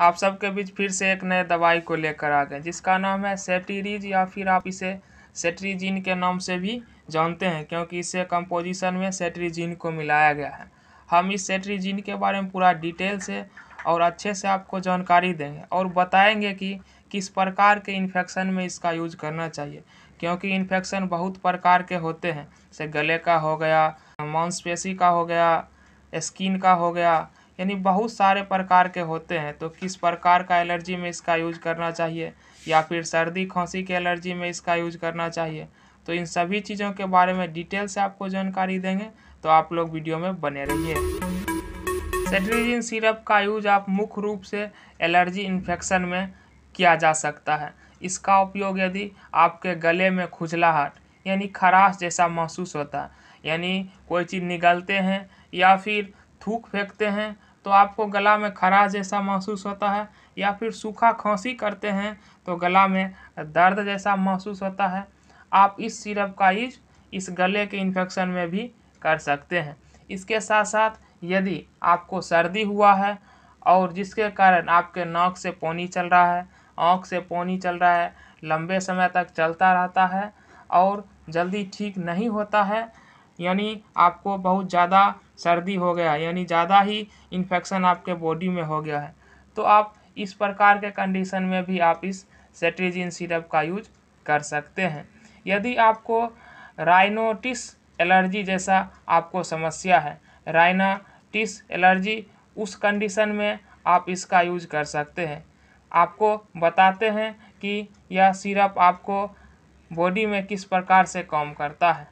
आप सबके बीच फिर से एक नए दवाई को लेकर आ गए जिसका नाम है सेटीरीज या फिर आप इसे सेट्रीजिन के नाम से भी जानते हैं क्योंकि इसे कंपोजिशन में सेट्रीजिन को मिलाया गया है हम इस सेट्रीजिन के बारे में पूरा डिटेल से और अच्छे से आपको जानकारी देंगे और बताएंगे कि किस प्रकार के इन्फेक्शन में इसका यूज करना चाहिए क्योंकि इन्फेक्शन बहुत प्रकार के होते हैं जैसे गले का हो गया मांसपेशी का हो गया स्किन का हो गया यानी बहुत सारे प्रकार के होते हैं तो किस प्रकार का एलर्जी में इसका यूज करना चाहिए या फिर सर्दी खांसी के एलर्जी में इसका यूज करना चाहिए तो इन सभी चीज़ों के बारे में डिटेल से आपको जानकारी देंगे तो आप लोग वीडियो में बने रहिए सेट्रीजिन सिरप का यूज आप मुख्य रूप से एलर्जी इन्फेक्शन में किया जा सकता है इसका उपयोग यदि आपके गले में खुजलाहट यानी खराश जैसा महसूस होता है यानी कोई चीज़ निगलते हैं या फिर थूक फेंकते हैं तो आपको गला में खराश जैसा महसूस होता है या फिर सूखा खांसी करते हैं तो गला में दर्द जैसा महसूस होता है आप इस सिरप का यूज इस गले के इन्फेक्शन में भी कर सकते हैं इसके साथ साथ यदि आपको सर्दी हुआ है और जिसके कारण आपके नाक से पानी चल रहा है आँख से पानी चल रहा है लंबे समय तक चलता रहता है और जल्दी ठीक नहीं होता है यानी आपको बहुत ज़्यादा सर्दी हो गया यानी ज़्यादा ही इन्फेक्शन आपके बॉडी में हो गया है तो आप इस प्रकार के कंडीशन में भी आप इस सेट्रीजिन सिरप का यूज कर सकते हैं यदि आपको राइनोटिस एलर्जी जैसा आपको समस्या है राइनाटिस एलर्जी उस कंडीशन में आप इसका यूज कर सकते हैं आपको बताते हैं कि यह सिरप आपको बॉडी में किस प्रकार से काम करता है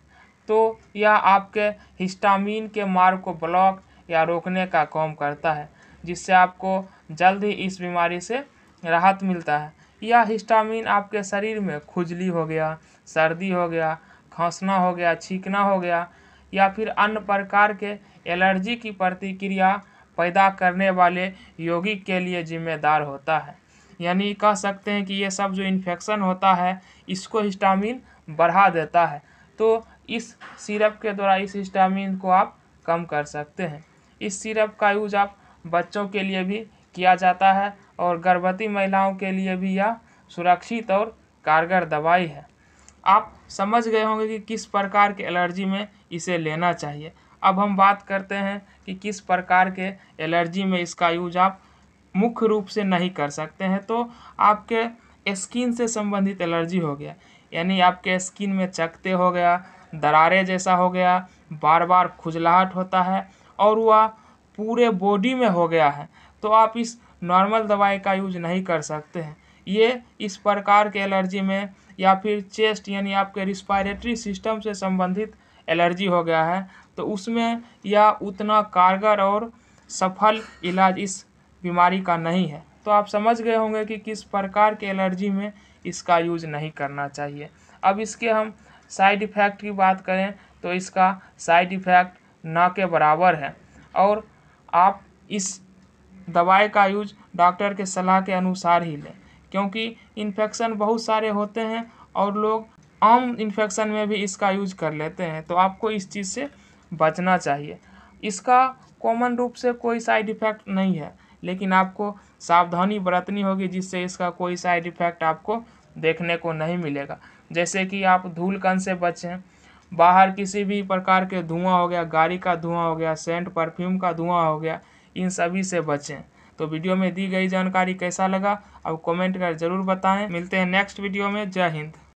तो यह आपके हिस्टामिन के मार्ग को ब्लॉक या रोकने का काम करता है जिससे आपको जल्द ही इस बीमारी से राहत मिलता है यह हिस्टामिन आपके शरीर में खुजली हो गया सर्दी हो गया खाँसना हो गया छींकना हो गया या फिर अन्य प्रकार के एलर्जी की प्रतिक्रिया पैदा करने वाले यौगिक के लिए जिम्मेदार होता है यानी कह सकते हैं कि ये सब जो इन्फेक्शन होता है इसको हिस्टामिन बढ़ा देता है तो इस सिरप के द्वारा इस हिस्टामिन को आप कम कर सकते हैं इस सिरप का यूज आप बच्चों के लिए भी किया जाता है और गर्भवती महिलाओं के लिए भी यह सुरक्षित और कारगर दवाई है आप समझ गए होंगे कि किस प्रकार के एलर्जी में इसे लेना चाहिए अब हम बात करते हैं कि किस प्रकार के एलर्जी में इसका यूज आप मुख्य रूप से नहीं कर सकते हैं तो आपके स्किन से संबंधित एलर्जी हो गया यानी आपके स्किन में चकते हो गया दरारे जैसा हो गया बार बार खुजलाहट होता है और वह पूरे बॉडी में हो गया है तो आप इस नॉर्मल दवाई का यूज नहीं कर सकते हैं ये इस प्रकार के एलर्जी में या फिर चेस्ट यानी आपके रिस्पायरेटरी सिस्टम से संबंधित एलर्जी हो गया है तो उसमें यह उतना कारगर और सफल इलाज इस बीमारी का नहीं है तो आप समझ गए होंगे कि किस प्रकार के एलर्जी में इसका यूज नहीं करना चाहिए अब इसके हम साइड इफ़ेक्ट की बात करें तो इसका साइड इफ़ेक्ट न के बराबर है और आप इस दवाई का यूज डॉक्टर के सलाह के अनुसार ही लें क्योंकि इन्फेक्शन बहुत सारे होते हैं और लोग आम इन्फेक्शन में भी इसका यूज कर लेते हैं तो आपको इस चीज़ से बचना चाहिए इसका कॉमन रूप से कोई साइड इफ़ेक्ट नहीं है लेकिन आपको सावधानी बरतनी होगी जिससे इसका कोई साइड इफ़ेक्ट आपको देखने को नहीं मिलेगा जैसे कि आप धूल कण से बचें बाहर किसी भी प्रकार के धुआँ हो गया गाड़ी का धुआँ हो गया सेंट परफ्यूम का धुआँ हो गया इन सभी से बचें तो वीडियो में दी गई जानकारी कैसा लगा अब कमेंट कर ज़रूर बताएं मिलते हैं नेक्स्ट वीडियो में जय हिंद